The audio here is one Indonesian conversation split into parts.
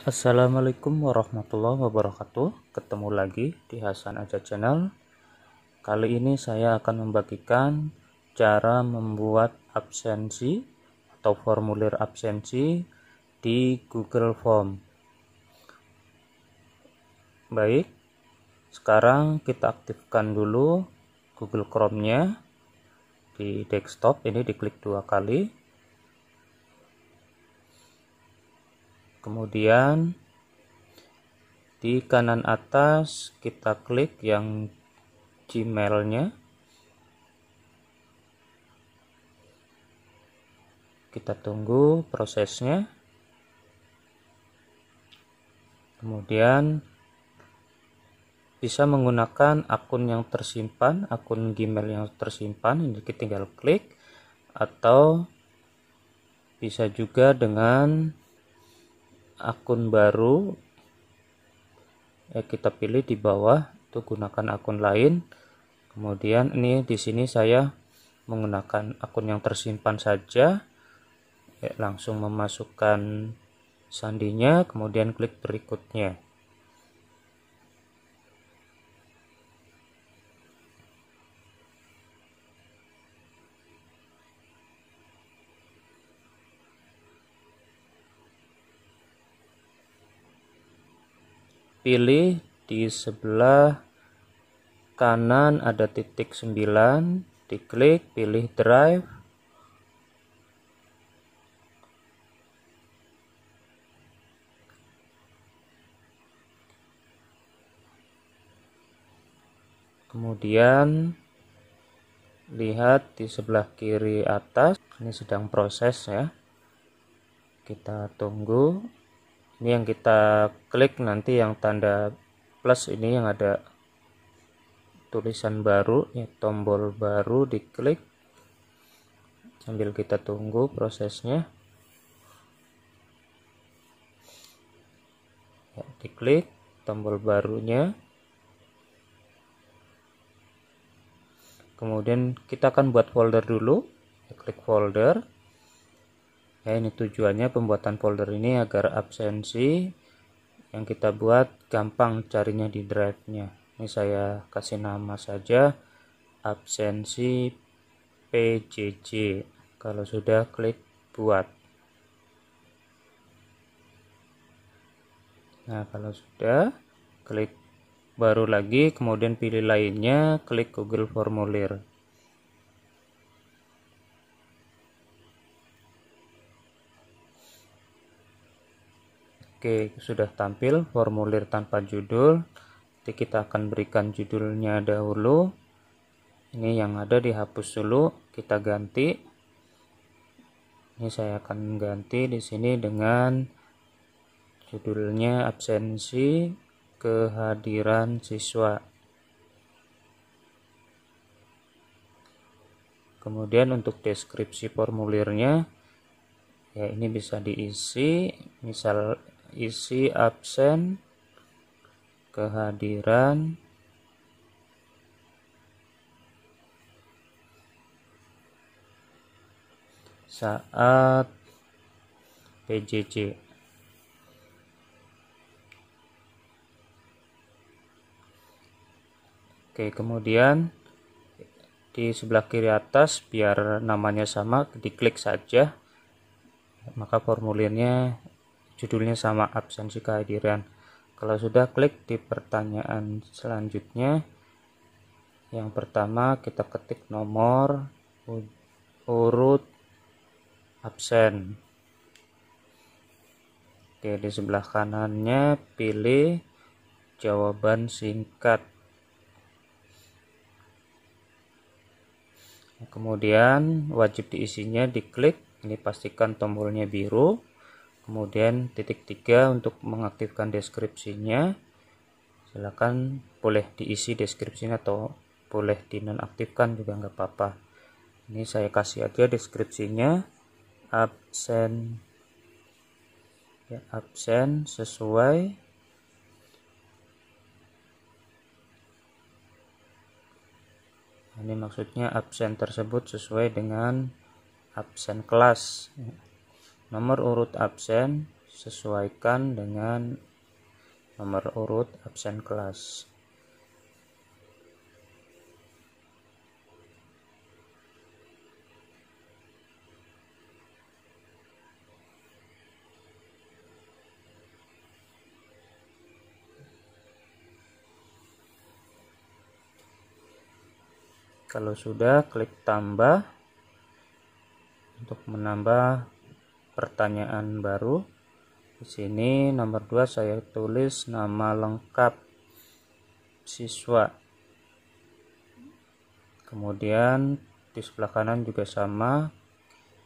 Assalamualaikum warahmatullahi wabarakatuh Ketemu lagi di Hasan Aja Channel Kali ini saya akan membagikan cara membuat absensi atau formulir absensi di Google Form Baik, sekarang kita aktifkan dulu Google Chrome-nya di desktop ini diklik dua kali kemudian di kanan atas kita klik yang Gmailnya kita tunggu prosesnya kemudian bisa menggunakan akun yang tersimpan akun Gmail yang tersimpan ini kita tinggal klik atau bisa juga dengan akun baru ya kita pilih di bawah itu gunakan akun lain kemudian ini di sini saya menggunakan akun yang tersimpan saja ya, langsung memasukkan sandinya kemudian klik berikutnya pilih di sebelah kanan ada titik 9 diklik pilih drive kemudian lihat di sebelah kiri atas ini sedang proses ya kita tunggu ini yang kita klik nanti yang tanda plus ini yang ada tulisan baru ya tombol baru diklik sambil kita tunggu prosesnya ya, diklik tombol barunya kemudian kita akan buat folder dulu ya, klik folder ya ini tujuannya pembuatan folder ini agar absensi yang kita buat gampang carinya di drive nya ini saya kasih nama saja absensi PJJ kalau sudah klik buat nah kalau sudah klik baru lagi kemudian pilih lainnya klik Google formulir Oke, sudah tampil formulir tanpa judul. Jadi kita akan berikan judulnya dahulu. Ini yang ada dihapus dulu, kita ganti. Ini saya akan ganti di sini dengan judulnya absensi kehadiran siswa. Kemudian untuk deskripsi formulirnya ya ini bisa diisi misal isi absen kehadiran saat PJJ Oke, kemudian di sebelah kiri atas biar namanya sama diklik saja maka formulirnya judulnya sama absensi kehadiran kalau sudah klik di pertanyaan selanjutnya yang pertama kita ketik nomor urut absen oke di sebelah kanannya pilih jawaban singkat kemudian wajib diisinya diklik ini pastikan tombolnya biru kemudian titik tiga untuk mengaktifkan deskripsinya silakan boleh diisi deskripsinya atau boleh dinonaktifkan juga nggak apa-apa ini saya kasih aja deskripsinya absen ya absen sesuai ini maksudnya absen tersebut sesuai dengan absen kelas Nomor urut absen sesuaikan dengan nomor urut absen kelas. Kalau sudah, klik tambah untuk menambah pertanyaan baru. Di sini nomor 2 saya tulis nama lengkap siswa. Kemudian di sebelah kanan juga sama.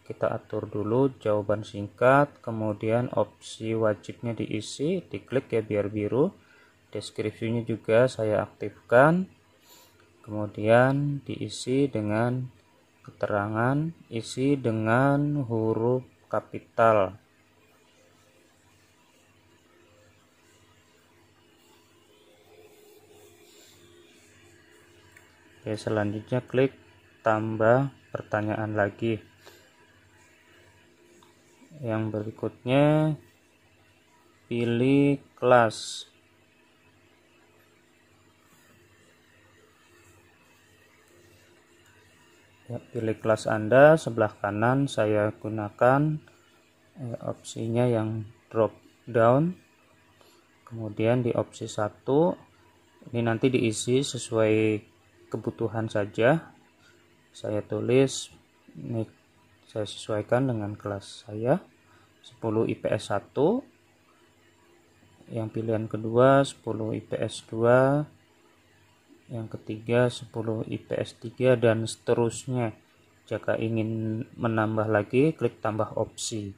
Kita atur dulu jawaban singkat, kemudian opsi wajibnya diisi, diklik ya biar biru. Deskripsinya juga saya aktifkan. Kemudian diisi dengan keterangan, isi dengan huruf kapital Oke, selanjutnya klik tambah pertanyaan lagi. Yang berikutnya pilih kelas. Ya, pilih kelas Anda sebelah kanan saya gunakan eh, opsinya yang drop down kemudian di opsi 1 ini nanti diisi sesuai kebutuhan saja saya tulis ini saya sesuaikan dengan kelas saya 10 IPS 1 yang pilihan kedua 10 IPS 2 yang ketiga 10 IPS 3 dan seterusnya jika ingin menambah lagi klik tambah opsi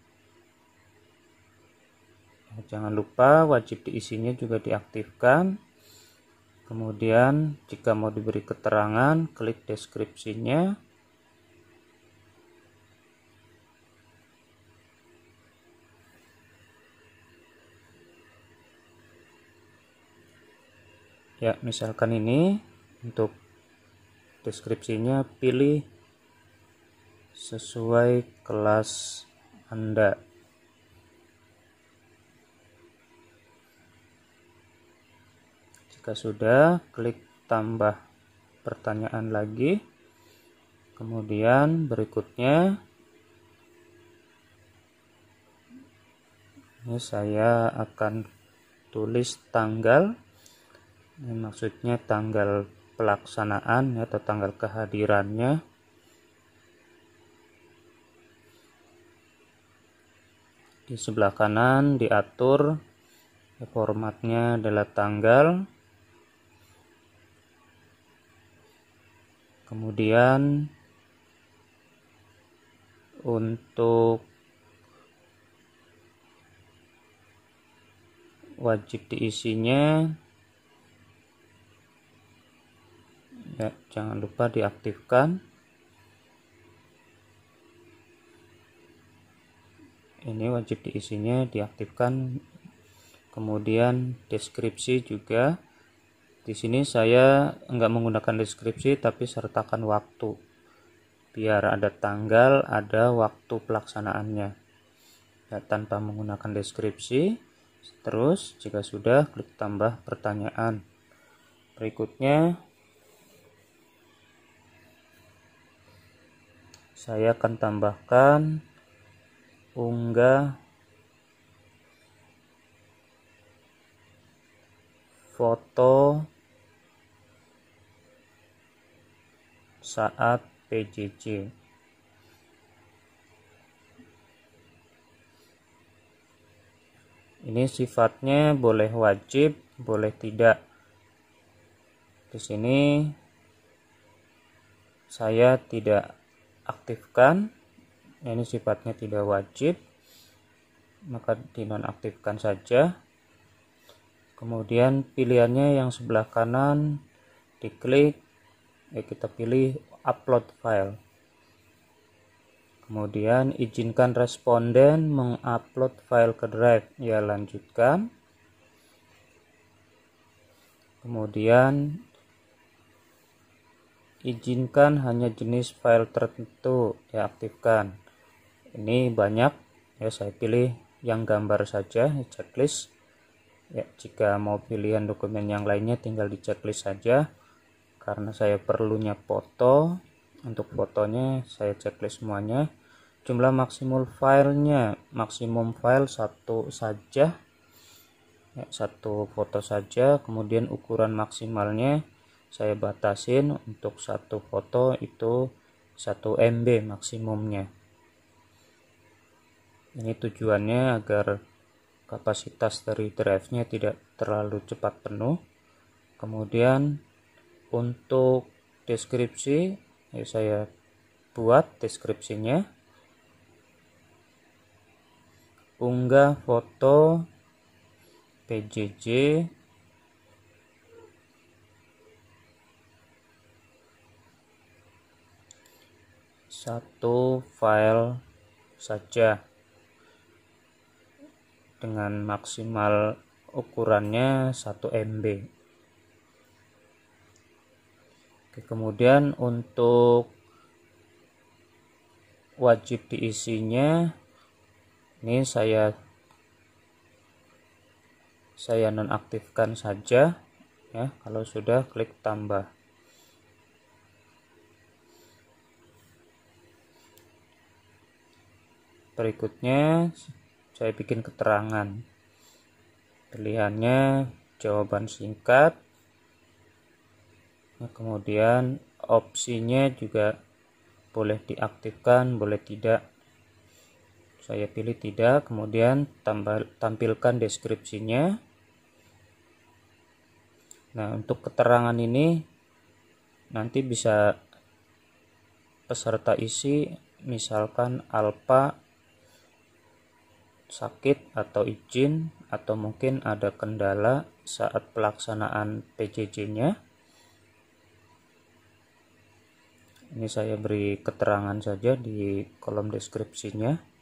nah, jangan lupa wajib diisinya juga diaktifkan kemudian jika mau diberi keterangan klik deskripsinya ya misalkan ini untuk deskripsinya pilih sesuai kelas Anda jika sudah klik tambah pertanyaan lagi kemudian berikutnya ini saya akan tulis tanggal ini ya, maksudnya tanggal pelaksanaan ya, atau tanggal kehadirannya di sebelah kanan diatur ya, formatnya adalah tanggal kemudian untuk wajib diisinya ya, jangan lupa diaktifkan ini wajib diisinya diaktifkan kemudian deskripsi juga di sini saya enggak menggunakan deskripsi tapi sertakan waktu biar ada tanggal ada waktu pelaksanaannya ya, tanpa menggunakan deskripsi terus jika sudah klik tambah pertanyaan berikutnya saya akan tambahkan unggah foto saat PJJ. Ini sifatnya boleh wajib, boleh tidak. Di sini saya tidak aktifkan nah, ini sifatnya tidak wajib maka dinonaktifkan saja kemudian pilihannya yang sebelah kanan diklik ya kita pilih upload file kemudian izinkan responden mengupload file ke drive ya lanjutkan kemudian izinkan hanya jenis file tertentu ya aktifkan. ini banyak ya saya pilih yang gambar saja checklist ya jika mau pilihan dokumen yang lainnya tinggal di checklist saja karena saya perlunya foto untuk fotonya saya checklist semuanya jumlah maksimum filenya maksimum file satu saja ya, satu foto saja kemudian ukuran maksimalnya saya batasin untuk satu foto itu 1 MB maksimumnya ini tujuannya agar kapasitas dari drive-nya tidak terlalu cepat penuh kemudian untuk deskripsi ya saya buat deskripsinya unggah foto PJJ satu file saja dengan maksimal ukurannya 1 MB Oke, kemudian untuk wajib diisinya ini saya saya nonaktifkan saja ya kalau sudah klik tambah berikutnya saya bikin keterangan pilihannya jawaban singkat nah, kemudian opsinya juga boleh diaktifkan boleh tidak saya pilih tidak kemudian tambah, tampilkan deskripsinya nah untuk keterangan ini nanti bisa peserta isi misalkan alpha sakit atau izin atau mungkin ada kendala saat pelaksanaan PJJ-nya. Ini saya beri keterangan saja di kolom deskripsinya.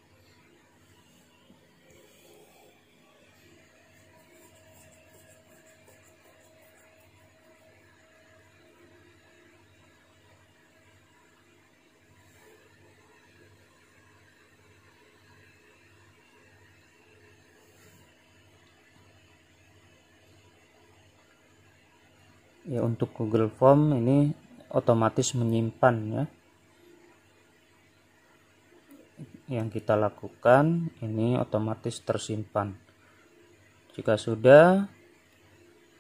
untuk Google Form ini otomatis menyimpan ya yang kita lakukan ini otomatis tersimpan jika sudah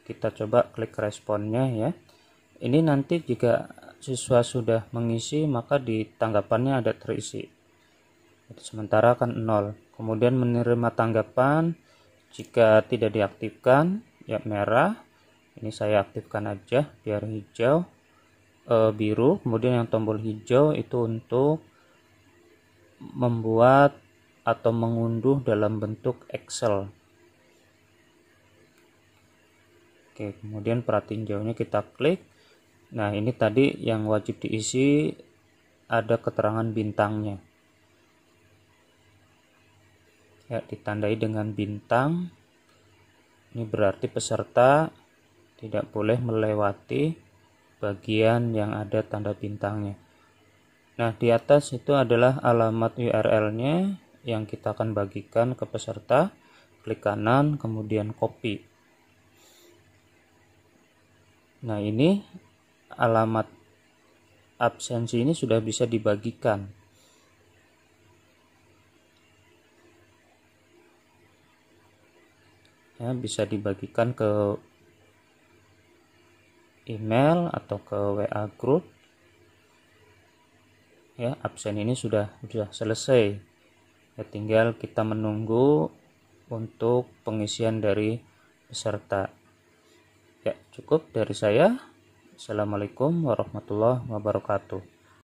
kita coba klik responnya ya ini nanti jika siswa sudah mengisi maka di tanggapannya ada terisi sementara akan nol kemudian menerima tanggapan jika tidak diaktifkan ya merah ini saya aktifkan aja biar hijau e, biru kemudian yang tombol hijau itu untuk membuat atau mengunduh dalam bentuk Excel Oke kemudian perhatiin jauhnya kita klik nah ini tadi yang wajib diisi ada keterangan bintangnya ya ditandai dengan bintang ini berarti peserta tidak boleh melewati bagian yang ada tanda bintangnya. Nah, di atas itu adalah alamat URL-nya yang kita akan bagikan ke peserta. Klik kanan, kemudian copy. Nah, ini alamat absensi ini sudah bisa dibagikan. Ya, bisa dibagikan ke email atau ke WA group ya absen ini sudah sudah selesai ya, tinggal kita menunggu untuk pengisian dari peserta ya cukup dari saya Assalamualaikum warahmatullahi wabarakatuh